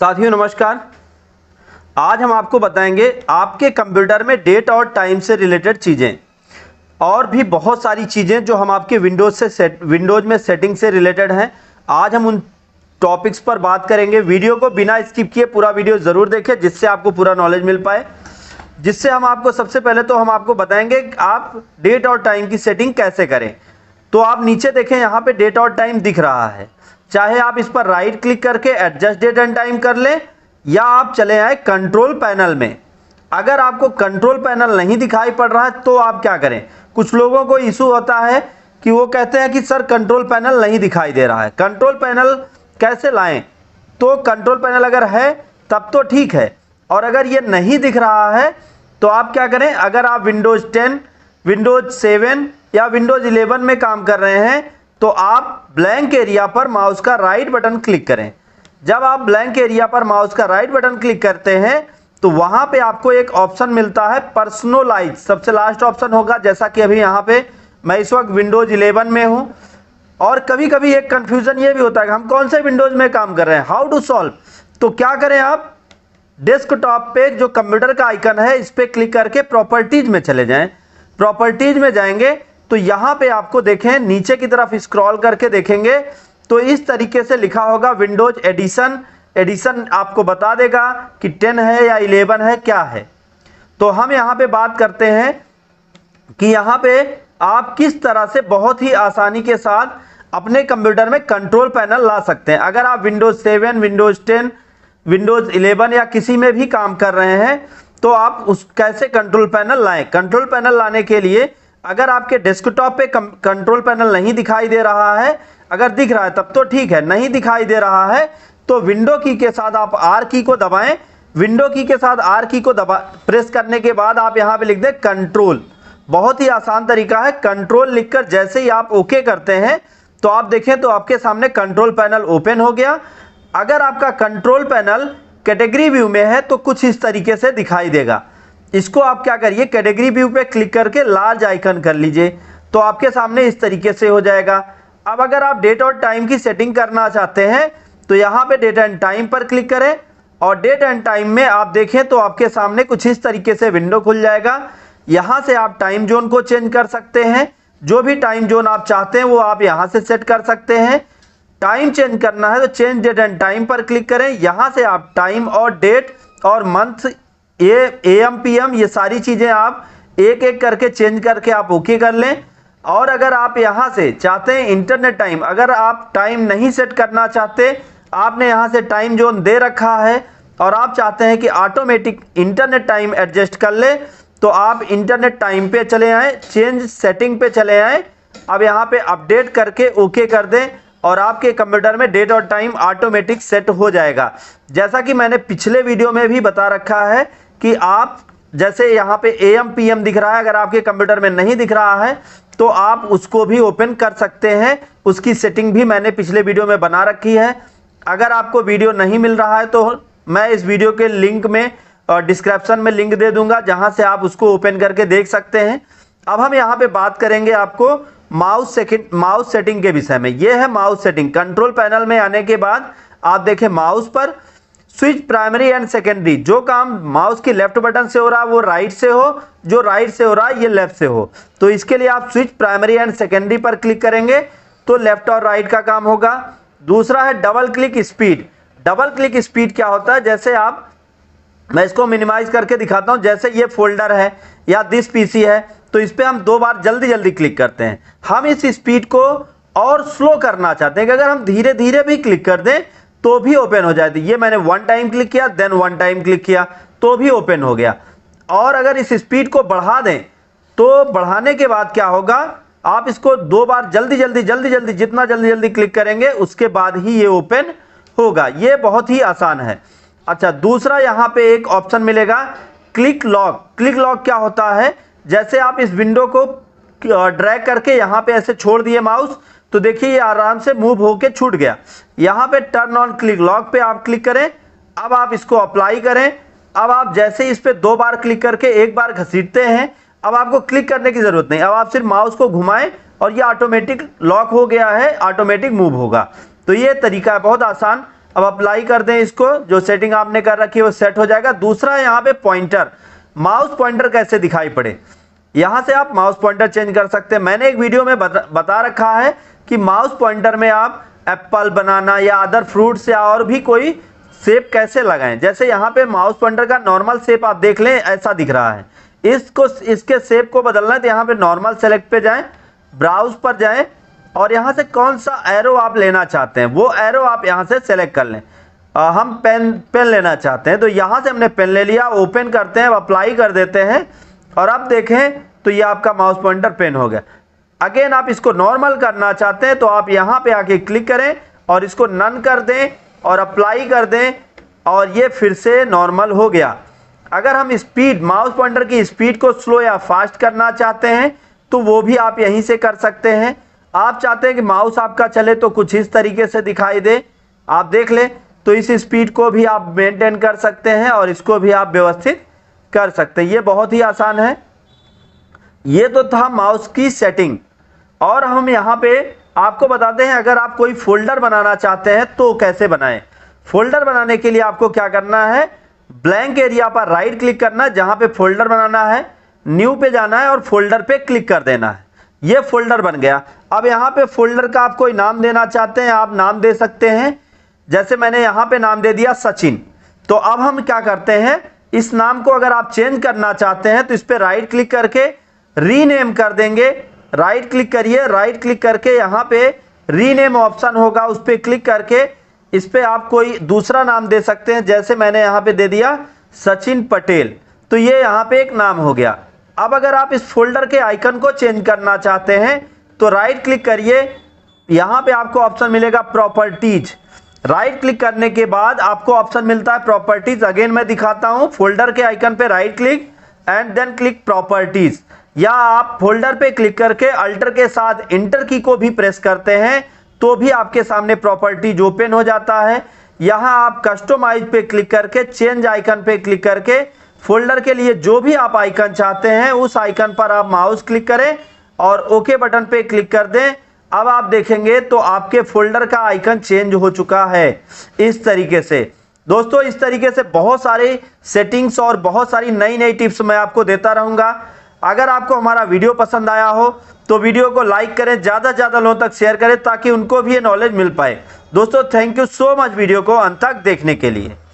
साथियों नमस्कार आज हम आपको बताएंगे आपके कंप्यूटर में डेट और टाइम से रिलेटेड चीज़ें और भी बहुत सारी चीज़ें जो हम आपके विंडोज़ से सेट विंडोज़ में सेटिंग से रिलेटेड हैं आज हम उन टॉपिक्स पर बात करेंगे वीडियो को बिना स्किप किए पूरा वीडियो ज़रूर देखें जिससे आपको पूरा नॉलेज मिल पाए जिससे हम आपको सबसे पहले तो हम आपको बताएंगे आप डेट और टाइम की सेटिंग कैसे करें तो आप नीचे देखें यहाँ पर डेट और टाइम दिख रहा है चाहे आप इस पर राइट क्लिक करके एडजस्ट डेट एंड टाइम कर लें या आप चले आए कंट्रोल पैनल में अगर आपको कंट्रोल पैनल नहीं दिखाई पड़ रहा है तो आप क्या करें कुछ लोगों को इशू होता है कि वो कहते हैं कि सर कंट्रोल पैनल नहीं दिखाई दे रहा है कंट्रोल पैनल कैसे लाएं तो कंट्रोल पैनल अगर है तब तो ठीक है और अगर ये नहीं दिख रहा है तो आप क्या करें अगर आप विंडोज़ 10, विंडोज़ 7 या विंडोज़ 11 में काम कर रहे हैं तो आप ब्लैंक एरिया पर माउस का राइट बटन क्लिक करें जब आप ब्लैंक एरिया पर माउस का राइट बटन क्लिक करते हैं तो वहां पे आपको एक ऑप्शन मिलता है पर्सनलाइज सबसे लास्ट ऑप्शन होगा जैसा कि अभी यहाँ पे मैं इस वक्त विंडोज 11 में हूँ और कभी कभी एक कन्फ्यूज़न ये भी होता है कि हम कौन से विंडोज में काम कर रहे हैं हाउ टू सॉल्व तो क्या करें आप डेस्कटॉप पे जो कंप्यूटर का आइकन है इस पर क्लिक करके प्रॉपर्टीज में चले जाएं प्रॉपर्टीज में जाएंगे तो यहां पे आपको देखें नीचे की तरफ स्क्रॉल करके देखेंगे तो इस तरीके से लिखा होगा विंडोज एडिशन एडिशन आपको बता देगा कि टेन है या इलेवन है क्या है तो हम यहां पे बात करते हैं कि यहां पे आप किस तरह से बहुत ही आसानी के साथ अपने कंप्यूटर में कंट्रोल पैनल ला सकते हैं अगर आप Windows seven Windows ten Windows eleven या किसी में भी काम कर रहे हैं तो आप उस कैसे कंट्रोल पैनल लाएं कंट्रोल पैनल लाने के लिए अगर आपके डेस्कटॉप पे कंट्रोल पैनल नहीं दिखाई दे रहा है अगर दिख रहा है तब तो ठीक है नहीं दिखाई दे रहा है तो विंडो की के साथ आप आर की को दबाएं विंडो की के साथ आर की को दबा प्रेस करने के बाद आप यहाँ पे लिख दें कंट्रोल बहुत ही आसान तरीका है कंट्रोल लिखकर जैसे ही आप ओके करते हैं तो आप देखें तो आपके सामने कंट्रोल पैनल ओपन हो गया अगर आपका कंट्रोल पैनल कैटेगरी व्यू में है तो कुछ इस तरीके से दिखाई देगा इसको आप क्या करिए कैटेगरी व्यू पे क्लिक करके लार्ज आइकन कर लीजिए तो आपके सामने इस तरीके से हो जाएगा अब अगर आप डेट और टाइम की सेटिंग करना चाहते हैं तो यहाँ पे डेट एंड टाइम पर क्लिक करें और डेट एंड टाइम में आप देखें तो आपके सामने कुछ इस तरीके से विंडो खुल जाएगा यहाँ से आप टाइम जोन को चेंज कर सकते हैं जो भी टाइम जोन आप चाहते हैं वो आप यहाँ से सेट कर सकते हैं टाइम चेंज करना है तो चेंज डेट एंड टाइम पर क्लिक करें यहाँ से आप टाइम और डेट और month A M P M ये सारी चीज़ें आप एक एक करके चेंज करके आप ओके कर लें और अगर आप यहाँ से चाहते हैं इंटरनेट टाइम अगर आप टाइम नहीं सेट करना चाहते आपने यहाँ से टाइम जोन दे रखा है और आप चाहते हैं कि ऑटोमेटिक इंटरनेट टाइम एडजस्ट कर ले तो आप इंटरनेट टाइम पे चले आए चेंज सेटिंग पे चले आए अब यहाँ पे अपडेट करके ओके कर दें और आपके कंप्यूटर में डेट और टाइम ऑटोमेटिक सेट हो जाएगा जैसा कि मैंने पिछले वीडियो में भी बता रखा है कि आप जैसे यहाँ पे ए एम पी एम दिख रहा है अगर आपके कंप्यूटर में नहीं दिख रहा है तो आप उसको भी ओपन कर सकते हैं उसकी सेटिंग भी मैंने पिछले वीडियो में बना रखी है अगर आपको वीडियो नहीं मिल रहा है तो मैं इस वीडियो के लिंक में डिस्क्रिप्शन में लिंक दे दूंगा जहां से आप उसको ओपन करके देख सकते हैं अब हम यहाँ पे बात करेंगे आपको माउस सेकंड माउस सेटिंग के विषय में ये है माउस सेटिंग कंट्रोल पैनल में आने के बाद आप देखें माउस पर स्विच प्राइमरी एंड सेकेंडरी जो काम माउस की लेफ्ट बटन से हो रहा है वो राइट से हो जो राइट से हो रहा है ये लेफ्ट से हो तो इसके लिए आप स्विच प्राइमरी एंड सेकेंडरी पर क्लिक करेंगे तो लेफ्ट और राइट का काम होगा दूसरा है double click speed double click speed क्या होता है जैसे आप मैं इसको मिनिमाइज करके दिखाता हूँ जैसे ये फोल्डर है या दिस पीसी है तो इस पर हम दो बार जल्दी जल्दी क्लिक करते हैं हम इस स्पीड को और स्लो करना चाहते हैं कि अगर हम धीरे धीरे भी क्लिक कर दें तो भी ओपन हो जाती ये मैंने वन टाइम क्लिक किया देन वन टाइम क्लिक किया तो भी ओपन हो गया और अगर इस स्पीड को बढ़ा दें तो बढ़ाने के बाद क्या होगा आप इसको दो बार जल्दी जल्दी जल्दी जल्दी जितना जल्दी जल्दी क्लिक करेंगे उसके बाद ही ये ओपन होगा ये बहुत ही आसान है अच्छा दूसरा यहाँ पे एक ऑप्शन मिलेगा क्लिक लॉक क्लिक लॉक क्या होता है जैसे आप इस विंडो को ड्रैग करके यहाँ पे ऐसे छोड़ दिए माउस तो देखिए ये आराम से मूव होके छूट गया यहां पे टर्न ऑन क्लिक लॉक पे आप क्लिक करें अब आप इसको अप्लाई करें अब आप जैसे ही इस पर दो बार क्लिक करके एक बार घसीटते हैं अब आपको क्लिक करने की ज़रूरत नहीं अब आप सिर्फ माउस को घुमाएं और ये ऑटोमेटिक लॉक हो गया है ऑटोमेटिक मूव होगा तो ये तरीका है बहुत आसान अब अप्लाई कर दें इसको जो सेटिंग आपने कर रखी है वो सेट हो जाएगा दूसरा यहाँ पे पॉइंटर माउस पॉइंटर कैसे दिखाई पड़े यहां से आप माउस पॉइंटर चेंज कर सकते हैं मैंने एक वीडियो में बता, रखा है कि माउस पॉइंटर में आप एप्पल बनाना या अदर फ्रूट्स या और भी कोई सेप कैसे लगाएं जैसे यहाँ पे माउस पॉइंटर का नॉर्मल सेप आप देख लें ऐसा दिख रहा है इसको इसके सेप को बदलना है तो यहाँ पे नॉर्मल सेलेक्ट पे जाएं ब्राउज पर जाएं और यहाँ से कौन सा एरो आप लेना चाहते हैं वो एरो आप यहाँ से सेलेक्ट कर लें आ, हम पेन पेन लेना चाहते हैं तो यहाँ से हमने पेन ले लिया ओपन करते हैं अप्लाई कर देते हैं और अब देखें तो ये आपका माउस पॉइंटर पेन हो गया अगेन आप इसको नॉर्मल करना चाहते हैं तो आप यहाँ पे आके क्लिक करें और इसको नन कर दें और अप्लाई कर दें और ये फिर से नॉर्मल हो गया अगर हम स्पीड माउस पॉइंटर की स्पीड को स्लो या फास्ट करना चाहते हैं तो वो भी आप यहीं से कर सकते हैं आप चाहते हैं कि माउस आपका चले तो कुछ इस तरीके से दिखाई दे आप देख लें तो इस स्पीड को भी आप मेंटेन कर सकते हैं और इसको भी आप व्यवस्थित कर सकते हैं ये बहुत ही आसान है ये तो था माउस की सेटिंग और हम यहाँ पे आपको बताते हैं अगर आप कोई फोल्डर बनाना चाहते हैं तो कैसे बनाएं फोल्डर बनाने के लिए आपको क्या करना है ब्लैंक एरिया पर राइट क्लिक करना है पे फोल्डर बनाना है न्यू पे जाना है और फोल्डर पे क्लिक कर देना है ये फोल्डर बन गया अब यहाँ पे फोल्डर का आप कोई नाम देना चाहते हैं आप नाम दे सकते हैं जैसे मैंने यहाँ पे नाम दे दिया सचिन तो अब हम क्या करते हैं इस नाम को अगर आप चेंज करना चाहते हैं तो इस पर राइट क्लिक करके रीनेम कर देंगे राइट क्लिक करिए राइट क्लिक करके यहाँ पे रीनेम ऑप्शन होगा उस पर क्लिक करके इस पर आप कोई दूसरा नाम दे सकते हैं जैसे मैंने यहाँ पे दे दिया सचिन पटेल तो ये यहाँ पे एक नाम हो गया अब अगर आप इस फोल्डर के आइकन को चेंज करना चाहते हैं तो राइट क्लिक करिए यहाँ पे आपको ऑप्शन मिलेगा प्रॉपर्टीज़ राइट क्लिक करने के बाद आपको ऑप्शन मिलता है प्रॉपर्टीज अगेन मैं दिखाता हूं फोल्डर के आइकन पे right click and then click properties या आप फोल्डर पे क्लिक करके अल्टर के साथ इंटर की को भी प्रेस करते हैं तो भी आपके सामने प्रॉपर्टीज ओपन हो जाता है यहां आप कस्टोमाइज पे क्लिक करके चेंज आइकन पे क्लिक करके फोल्डर के लिए जो भी आप आइकन चाहते हैं उस आइकन पर आप माउस क्लिक करें और ओके बटन पे क्लिक कर दें अब आप देखेंगे तो आपके फोल्डर का आइकन चेंज हो चुका है इस तरीके से दोस्तों इस तरीके से बहुत सारे सेटिंग्स और बहुत सारी नई नई टिप्स मैं आपको देता रहूँगा अगर आपको हमारा वीडियो पसंद आया हो तो वीडियो को लाइक करें ज़्यादा से ज़्यादा लोगों तक शेयर करें ताकि उनको भी ये नॉलेज मिल पाए दोस्तों thank you so much video को अंत तक देखने के लिए